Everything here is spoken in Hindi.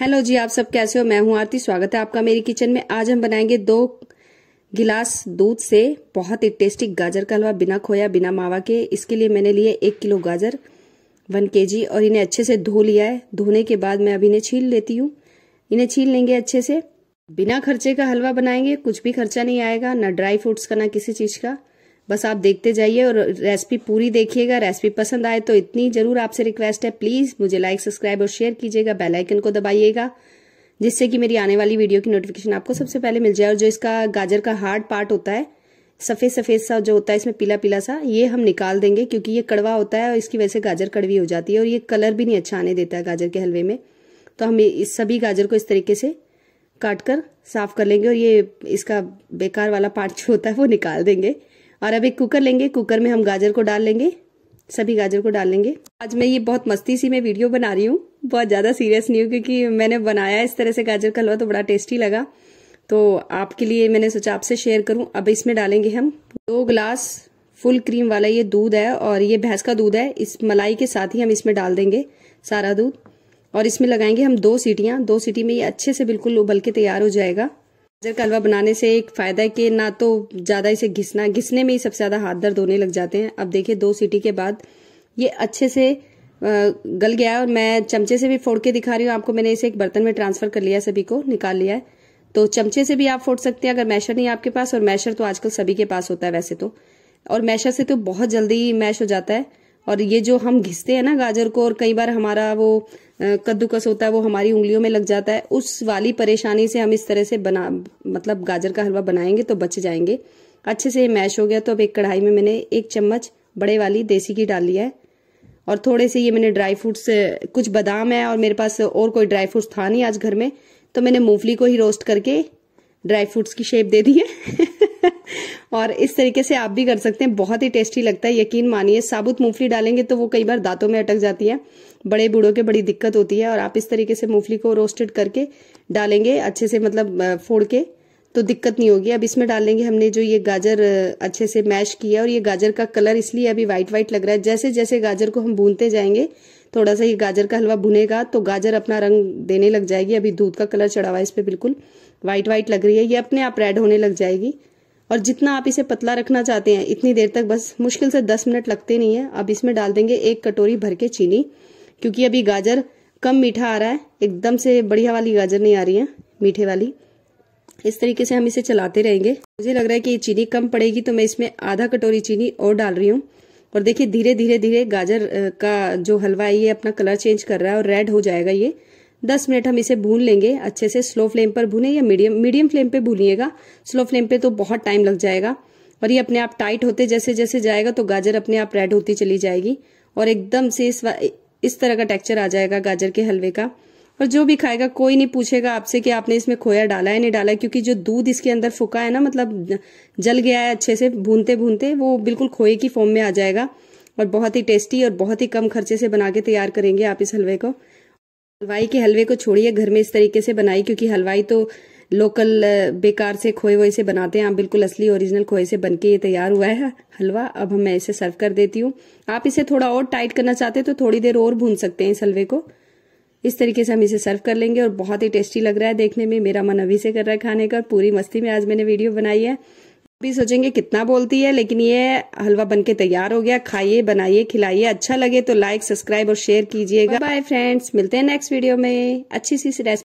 हेलो जी आप सब कैसे हो मैं हूं आरती स्वागत है आपका मेरी किचन में आज हम बनाएंगे दो गिलास दूध से बहुत ही टेस्टी गाजर का हलवा बिना खोया बिना मावा के इसके लिए मैंने लिए एक किलो गाजर वन के जी और इन्हें अच्छे से धो लिया है धोने के बाद मैं अब इन्हें छील लेती हूँ इन्हें छील लेंगे अच्छे से बिना खर्चे का हलवा बनाएंगे कुछ भी खर्चा नहीं आएगा ना ड्राई फ्रूट्स का ना किसी चीज़ का बस आप देखते जाइए और रेसिपी पूरी देखिएगा रेसिपी पसंद आए तो इतनी ज़रूर आपसे रिक्वेस्ट है प्लीज़ मुझे लाइक सब्सक्राइब और शेयर कीजिएगा बेल आइकन को दबाइएगा जिससे कि मेरी आने वाली वीडियो की नोटिफिकेशन आपको सबसे पहले मिल जाए और जो इसका गाजर का हार्ड पार्ट होता है सफ़ेद सफ़ेद सा जो होता है इसमें पीला पीला सा ये हम निकाल देंगे क्योंकि ये कड़वा होता है और इसकी वजह से गाजर कड़वी हो जाती है और ये कलर भी नहीं अच्छा आने देता है गाजर के हलवे में तो हम इस सभी गाजर को इस तरीके से काट कर साफ कर लेंगे और ये इसका बेकार वाला पार्ट जो होता है वो निकाल देंगे और अब एक कुकर लेंगे कुकर में हम गाजर को डाल लेंगे सभी गाजर को डाल लेंगे आज मैं ये बहुत मस्ती सी मैं वीडियो बना रही हूँ बहुत ज़्यादा सीरियस नहीं हूँ क्योंकि मैंने बनाया इस तरह से गाजर का हलवा तो बड़ा टेस्टी लगा तो आपके लिए मैंने सोचा आपसे शेयर करूँ अब इसमें डालेंगे हम दो ग्लास फुल क्रीम वाला ये दूध है और ये भैंस का दूध है इस मलाई के साथ ही हम इसमें डाल देंगे सारा दूध और इसमें लगाएंगे हम दो सीटियाँ दो सीटी में ये अच्छे से बिल्कुल उबल के तैयार हो जाएगा गाजर का हलवा बनाने से एक फ़ायदा है कि ना तो ज़्यादा इसे घिसना घिसने में ही सबसे ज़्यादा हाथ दर्द होने लग जाते हैं अब देखिए दो सीटी के बाद ये अच्छे से गल गया है और मैं चमचे से भी फोड़ के दिखा रही हूँ आपको मैंने इसे एक बर्तन में ट्रांसफ़र कर लिया सभी को निकाल लिया है तो चमचे से भी आप फोड़ सकते हैं अगर मैशर नहीं आपके पास और मैशर तो आजकल सभी के पास होता है वैसे तो और मैशर से तो बहुत जल्दी मैश हो जाता है और ये जो हम घिसते हैं ना गाजर को और कई बार हमारा वो कद्दूकस होता है वो हमारी उंगलियों में लग जाता है उस वाली परेशानी से हम इस तरह से बना मतलब गाजर का हलवा बनाएंगे तो बच जाएंगे अच्छे से ये मैश हो गया तो अब एक कढ़ाई में मैंने एक चम्मच बड़े वाली देसी घी डाल लिया है और थोड़े से ये मैंने ड्राई फ्रूट्स कुछ बादाम है और मेरे पास और कोई ड्राई फ्रूट्स था नहीं आज घर में तो मैंने मूंगफली को ही रोस्ट करके ड्राई फ्रूट्स की शेप दे दी है और इस तरीके से आप भी कर सकते हैं बहुत ही टेस्टी लगता है यकीन मानिए साबुत मूंगफली डालेंगे तो वो कई बार दांतों में अटक जाती है बड़े बूढ़ों के बड़ी दिक्कत होती है और आप इस तरीके से मूंगफली को रोस्टेड करके डालेंगे अच्छे से मतलब फोड़ के तो दिक्कत नहीं होगी अब इसमें डाल लेंगे हमने जो ये गाजर अच्छे से मैश किया है और ये गाजर का कलर इसलिए अभी वाइट व्हाइट लग रहा है जैसे जैसे गाजर को हम भूनते जाएंगे थोड़ा सा ये गाजर का हलवा भुनेगा तो गाजर अपना रंग देने लग जाएगी अभी दूध का कलर चढ़ा हुआ है इस पर बिल्कुल व्हाइट व्हाइट लग रही है ये अपने आप रेड होने लग जाएगी और जितना आप इसे पतला रखना चाहते हैं इतनी देर तक बस मुश्किल से दस मिनट लगते नहीं है अब इसमें डाल देंगे एक कटोरी भर के चीनी क्योंकि अभी गाजर कम मीठा आ रहा है एकदम से बढ़िया वाली गाजर नहीं आ रही है मीठे वाली इस तरीके से हम इसे चलाते रहेंगे मुझे लग रहा है कि ये चीनी कम पड़ेगी तो मैं इसमें आधा कटोरी चीनी और डाल रही हूँ और देखिए धीरे धीरे धीरे गाजर का जो हलवा है ये अपना कलर चेंज कर रहा है और रेड हो जाएगा ये 10 मिनट हम इसे भून लेंगे अच्छे से स्लो फ्लेम पर भूने या मीडियम मीडियम फ्लेम पे भूनिएगा स्लो फ्लेम पे तो बहुत टाइम लग जाएगा और ये अपने आप टाइट होते जैसे जैसे जाएगा तो गाजर अपने आप रेड होती चली जाएगी और एकदम से इस इस तरह का टेक्चर आ जाएगा गाजर के हलवे का और जो भी खाएगा कोई नहीं पूछेगा आपसे कि आपने इसमें खोया डाला है नहीं डाला है क्योंकि जो दूध इसके अंदर फुका है ना मतलब जल गया है अच्छे से भूनते भूनते वो बिल्कुल खोए की फॉर्म में आ जाएगा और बहुत ही टेस्टी और बहुत ही कम खर्चे से बना के तैयार करेंगे आप इस हलवे को हलवाई के हलवे को छोड़िए घर में इस तरीके से बनाई क्योंकि हलवाई तो लोकल बेकार से खोए वोए से बनाते हैं आप बिल्कुल असली ओरिजिनल खोए से बनके ये तैयार हुआ है हलवा अब हम मैं इसे सर्व कर देती हूँ आप इसे थोड़ा और टाइट करना चाहते हैं तो थोड़ी देर और भून सकते हैं इस हलवे को इस तरीके से हम इसे सर्व कर लेंगे और बहुत ही टेस्टी लग रहा है देखने में मेरा मन अभी से कर रहा है खाने का पूरी मस्ती में आज मैंने वीडियो बनाई है भी सोचेंगे कितना बोलती है लेकिन ये हलवा बनके तैयार हो गया खाइए बनाइए खिलाइए अच्छा लगे तो लाइक सब्सक्राइब और शेयर कीजिएगा बाय फ्रेंड्स मिलते हैं नेक्स्ट वीडियो में अच्छी सी रेसिपी